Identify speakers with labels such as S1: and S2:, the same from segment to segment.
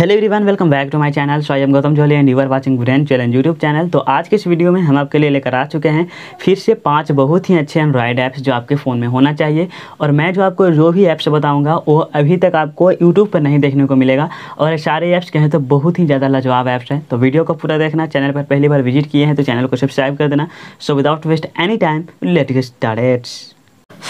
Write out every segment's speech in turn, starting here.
S1: hello everyone welcome back to my channel so I am Gautam Jolly and you are watching brain challenge YouTube channel तो आज के इस video में हम आपके लिए लेकर आ चुके हैं फिर से पांच बहुत ही अच्छे एंड्रॉयड ऐप्स जो आपके फ़ोन में होना चाहिए और मैं जो आपको जो भी ऐप्स बताऊंगा वो अभी तक आपको यूट्यूब पर नहीं देखने को मिलेगा और सारे ऐप्स कहें तो बहुत ही ज़्यादा लाजवाब ऐप्स हैं तो वीडियो को पूरा देखना चैनल पर पहली बार विजिट किए हैं तो चैनल को सब्सक्राइब कर देना so without waste any time let start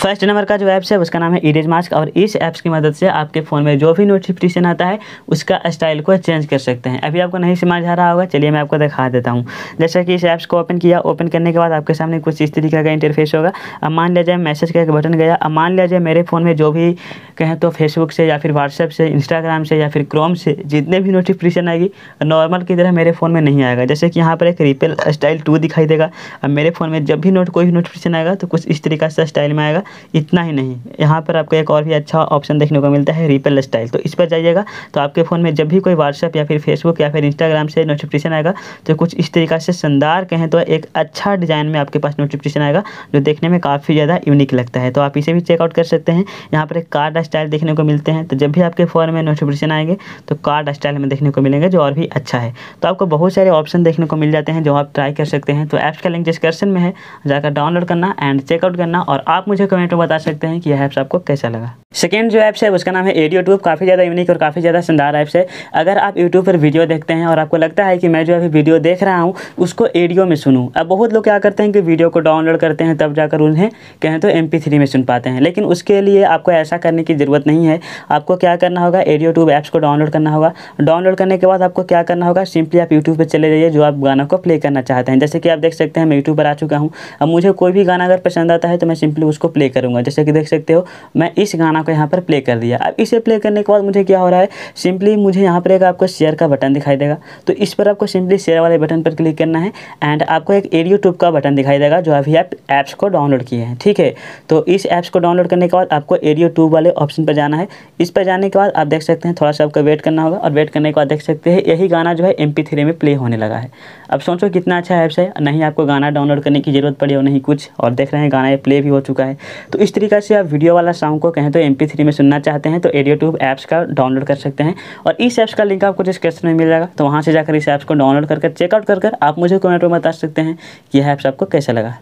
S1: first number का जो ऐप्स है उसका नाम है इरेज मास्क और इस ऐप्स की मदद से आपके फ़ोन में जो भी नोटिफिकेशन आता है उसका स्टाइल को चेंज कर सकते हैं अभी आपको नहीं समझ आ रहा होगा चलिए मैं आपको दिखा देता हूँ जैसा कि इस ऐप्स को ओपन किया ओपन करने के बाद आपके सामने कुछ इस तरीके का इंटरफेस होगा अब मान लिया जाए मैसेज का एक बटन गया अब मान लिया जाए मेरे फ़ोन में जो भी कहें तो फेसबुक से या फिर व्हाट्सएप से इंस्टाग्राम से या फिर क्रोम से जितने भी नोटिफिकेशन आएगी नॉर्मल की तरह मेरे फ़ोन में नहीं आएगा जैसे कि यहाँ पर एक रिपेल स्टाइल टू दिखाई देगा अब मेरे फ़ोन में जब भी नोट कोई नोटिफिकेशन आएगा तो कुछ इस तरीका से स्टाइल में आएगा इतना ही नहीं यहाँ पर आपको एक और भी अच्छा ऑप्शन देखने को मिलता है रिपेल स्टाइल तो इस पर जाइएगा तो आपके फ़ोन में जब भी कोई व्हाट्सअप या फिर फेसबुक या फिर इंस्टाग्राम से नोटिफिकेशन आएगा तो कुछ इस तरीका से शानदार कहें तो एक अच्छा डिज़ाइन में आपके पास नोटिफिकेशन आएगा जो देखने में काफ़ी ज़्यादा यूनिक लगता है तो आप इसे भी चेकआउट कर सकते हैं यहाँ पर एक कार्ड स्टाइल देखने को मिलते हैं तो जब भी आपके फ़ोन में नोटिफिकेशन आएंगे तो कार्ड स्टाइल में देखने को मिलेंगे जो और भी अच्छा है तो आपको बहुत सारे ऑप्शन देखने को मिल जाते हैं जो आप ट्राई कर सकते हैं तो ऐप्स का लिंक डिस्क्रिप्शन में है जाकर डाउनलोड करना एंड चेकआउट करना और आप मुझे कमेंट में बता सकते हैं कि यह ऐप्स आपको कैसा लगा सेकेंड जो ऐप्स है उसका नाम है एडियो ट्यूब काफ़ी ज़्यादा यूनिक और काफ़ी ज़्यादा शानदार ऐप्स है अगर आप यूट्यूब पर वीडियो देखते हैं और आपको लगता है कि मैं जो अभी वीडियो देख रहा हूँ उसको एडियो में सुनूँ अब बहुत लोग क्या करते हैं कि वीडियो को डाउनलोड करते हैं तब जाकर उन्हें कहें तो एम थ्री में सुन पाते हैं लेकिन उसके लिए आपको ऐसा करने की ज़रूरत नहीं है आपको क्या करना होगा एडियो ट्यूब ऐप्स को डाउनलोड करना होगा डाउनलोड करने के बाद आपको क्या करना होगा सिंपली आप यूट्यूब पर चले जाइए जो आप गाना को प्ले करना चाहते हैं जैसे कि आप देख सकते हैं मैं यूट्यूब पर आ चुका हूँ अब मुझे कोई भी गाना अगर पसंद आता है तो मैं सिंपली उसको प्ले करूँगा जैसे कि देख सकते हो मैं इस गाना गाना को यहाँ पर प्ले कर दिया अब इसे प्ले करने के बाद मुझे क्या हो रहा है सिंपली मुझे यहाँ पर एक आपको शेयर का बटन दिखाई देगा तो इस पर आपको सिंपली शेयर वाले बटन पर क्लिक करना है एंड आपको एक एडियो ट्यूब का बटन दिखाई देगा जो अभी आप ऐप्स को डाउनलोड किए हैं ठीक है तो इस ऐप्स को डाउनलोड करने के बाद आपको एडियो ट्यूब वाले ऑप्शन पर जाना है इस पर जाने के बाद आप देख सकते हैं थोड़ा सा आपको वेट करना होगा और वेट करने के बाद देख सकते हैं यही गाना जो है एम में प्ले होने लगा है अब सोचो कितना अच्छा ऐप्स है नहीं आपको गाना डाउनलोड करने की जरूरत पड़ी हो नहीं कुछ और देख रहे हैं गाना ये प्ले भी हो चुका है तो इस तरीके से आप वीडियो वाला साउंड को कहें तो एम में सुनना चाहते हैं तो एडियो ट्यूब ऐप्स का डाउनलोड कर सकते हैं और इस ऐप्स का लिंक आपको डिस्क्रिप्शन में मिल जाएगा तो वहाँ से जाकर इस ऐप्स को डाउनलोड कर चेकआउट कर आप मुझे कमेंट में बता सकते हैं यह ऐप्स आपको कैसा लगा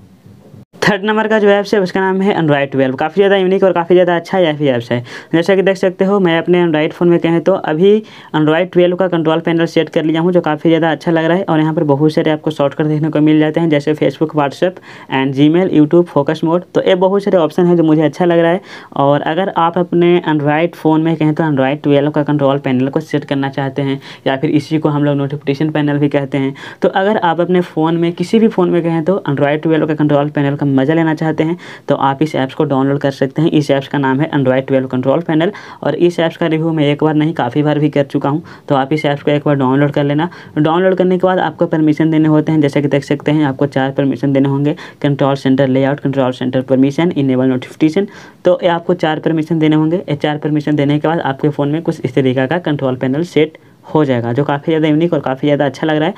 S1: थर्ड नंबर का जो ऐप्स है उसका नाम है एंड्रॉयड ट्वेल्व काफ़ी ज़्यादा यूनिक और काफ़ी ज़्यादा अच्छा या फिर ऐप्स है जैसा कि देख सकते हो मैं अपने एंड्रॉइड फ़ोन में कहें तो अभी एंड्रॉयड ट्वेल्व का कंट्रोल पैनल सेट कर लिया हूँ जो काफ़ी ज़्यादा अच्छा लग रहा है और यहाँ पर बहुत सारे आपको शॉर्टकट देखने को मिल जाते हैं जैसे Facebook WhatsApp and Gmail focus mode तो ये बहुत सारे ऑप्शन हैं जो मुझे अच्छा लग रहा है और अगर आप अपने एंड्रॉयड फ़ोन में कहें तो एंड्रॉयड ट्वेल्व का कंट्रोल पैनल को सेट करना चाहते हैं या फिर इसी को हम लोग नोटिफिकेशन पैनल भी कहते हैं तो अगर आप अपने फ़ोन में किसी भी फ़ोन में कहें तो एंड्रॉयड ट्वेल्व का कंट्रोल पैनल का मज़ा लेना चाहते हैं तो आप इस ऐप्स को डाउनलोड कर सकते हैं इस ऐप्स का नाम है एंड्रॉयड ट्वेल्व कंट्रोल पैनल और इस ऐप्स का रिव्यू मैं एक बार नहीं काफ़ी बार भी कर चुका हूँ तो आप इस ऐप्स को एक बार डाउनलोड कर लेना डाउनलोड करने के बाद आपको परमिशन देने होते हैं जैसे कि देख सकते हैं आपको चार परमिशन देने होंगे control centre layout control centre permission enable notification तो आपको चार परमिशन देने होंगे चार परमिशन देने के बाद आपके फ़ोन में कुछ इस तरीका का कंट्रोल पैनल सेट हो जाएगा जो काफ़ी ज़्यादा यूनिक और काफ़ी ज़्यादा अच्छा लग रहा है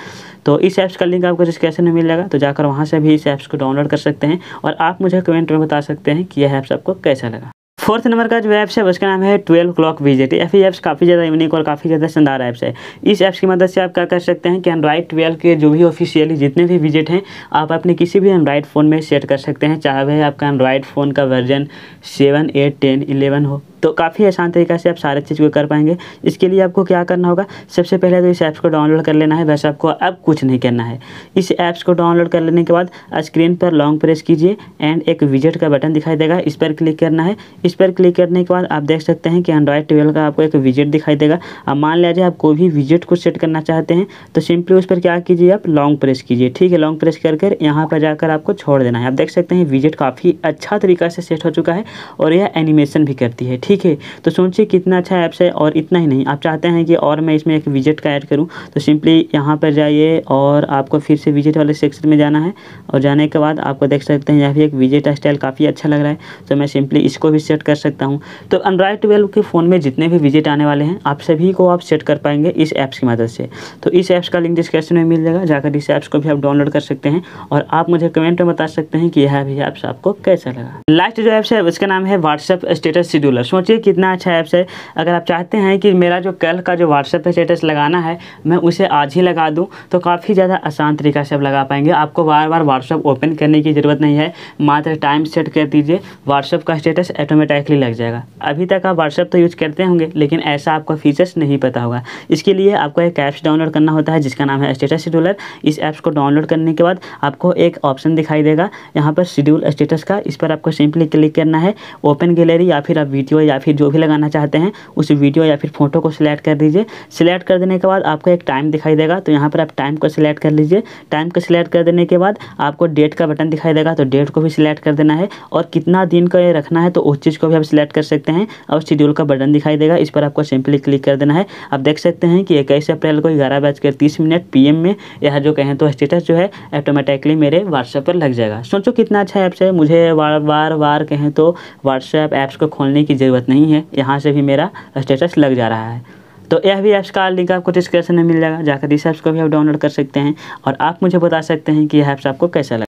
S1: तो इस ऐप्स का लिंक आपको डिस्क्रिप्शन में मिल जाएगा तो जाकर वहाँ से भी इस ऐप्स को डाउनलोड कर सकते हैं और आप मुझे कमेंट में बता सकते हैं कि यह ऐप्स आपको कैसा लगा फोर्थ नंबर का जो ऐप्स है उसका नाम है ट्वेल्व क्लॉक विजिट एफ ऐप्स काफ़ी ज़्यादा यूनिक और काफ़ी ज़्यादा शानदार ऐप्स है इस ऐप्स की मदद से आप क्या कर सकते हैं कि एंड्रॉइड ट्वेल्व के जो भी ऑफिशियली जितने भी विजिट हैं आप अपने किसी भी एंड्रॉइड फ़ोन में सेट कर सकते हैं चाहे वह आपका एंड्रॉइड फ़ोन का version seven eight ten eleven हो तो काफ़ी आसान तरीका से आप सारे चीज़ को कर पाएंगे इसके लिए आपको क्या करना होगा सबसे पहले तो इस ऐप्स को डाउनलोड कर लेना है वैसे आपको अब कुछ नहीं करना है इस ऐप्स को डाउनलोड कर लेने के बाद स्क्रीन पर लॉन्ग प्रेस कीजिए एंड एक विजिट का बटन दिखाई देगा इस पर क्लिक करना है इस पर क्लिक करने के बाद आप देख सकते हैं कि एंड्रॉयड ट्वेल्व का आपको एक विजिट दिखाई देगा अब मान लीजिए आप कोई भी विजिट को सेट करना चाहते हैं तो सिंपली उस पर क्या कीजिए आप लॉन्ग प्रेस कीजिए ठीक है लॉन्ग प्रेस कर कर यहाँ पर जाकर आपको छोड़ देना है आप देख सकते हैं विजिट काफ़ी अच्छा तरीका से सेट हो चुका है और यह एनिमेशन भी करती है ठीक ठीक है तो सोचिए कितना अच्छा ऐप्स है और इतना ही नहीं आप चाहते हैं कि और मैं इसमें एक विजिट का ऐड करूँ तो सिंपली यहाँ पर जाइए और आपको फिर से विजिट वाले सेक्शन में जाना है और जाने के बाद आपको देख सकते हैं यहाँ पर एक विजिट स्टाइल काफ़ी अच्छा लग रहा है तो मैं सिंपली इसको भी सेट कर सकता हूँ तो एंड्रॉयड ट्वेल्व के फ़ोन में जितने भी विजिट आने वाले हैं आप सभी को आप सेट कर पाएंगे इस ऐप्स की मदद से तो इस ऐप्स का लिंक डिस्क्रिप्शन में मिल जाएगा जाकर इस ऐप्स को भी आप डाउनलोड कर सकते हैं और आप मुझे कमेंट में बता सकते हैं कि यह भी ऐप्स आपको कैसा लगा लास्ट जो ऐप्स है उसका नाम है व्हाट्सएप स्टेटस शेड्यूलर सोचिए कितना अच्छा ऐप्स है अगर आप चाहते हैं कि मेरा जो कल का जो व्हाट्सएप पे स्टेटस लगाना है मैं उसे आज ही लगा दूँ तो काफ़ी ज़्यादा आसान तरीका से आप लगा पाएंगे आपको बार बार व्हाट्सअप ओपन करने की ज़रूरत नहीं है मात्र टाइम सेट कर दीजिए व्हाट्सअप का स्टेटस ऑटोमेटिकली लग जाएगा अभी तक आप व्हाट्सअप तो यूज़ करते होंगे लेकिन ऐसा आपको फीचर्स नहीं पता होगा इसके लिए आपको एक ऐप्स डाउनलोड करना होता है जिसका नाम है स्टेटस शेड्यूलर इस ऐप्स को डाउनलोड करने के बाद आपको एक ऑप्शन दिखाई देगा यहाँ पर शेड्यूल स्टेटस का इस पर आपको सिंपली क्लिक करना है ओपन गैलरी या फिर आप वीडियो या फिर जो भी लगाना चाहते हैं उस वीडियो या फिर फोटो को सिलेक्ट कर दीजिए सिलेक्ट कर देने के बाद आपको एक टाइम दिखाई देगा तो यहाँ पर आप टाइम को सिलेक्ट कर लीजिए टाइम को सिलेक्ट कर देने के बाद आपको डेट का बटन दिखाई देगा तो डेट को भी सिलेक्ट कर देना है और कितना दिन का ये रखना है तो उस चीज़ को भी आप सिलेक्ट कर सकते हैं और शेड्यूल का बटन दिखाई देगा इस पर आपको सिंपली क्लिक कर देना है आप देख सकते हैं कि इक्कीस अप्रैल को ग्यारह बजकर तीस मिनट पी में यह जो कहें तो स्टेटस जो है ऑटोमेटिकली मेरे व्हाट्सएप पर लग जाएगा सोचो कितना अच्छा ऐप्स है मुझे बार बार बार कहें तो व्हाट्सएप ऐप्स को खोलने की ज़रूरत ज़रूरत नहीं है यहाँ से भी मेरा स्टेटस लग जा रहा है तो यह भी ऐप्स का लिंक आपको डिस्क्रिप्शन में मिल जाएगा जाकर इस ऐप्स को भी आप डाउनलोड कर सकते हैं और आप मुझे बता सकते हैं कि यह ऐप्स आपको कैसा लगा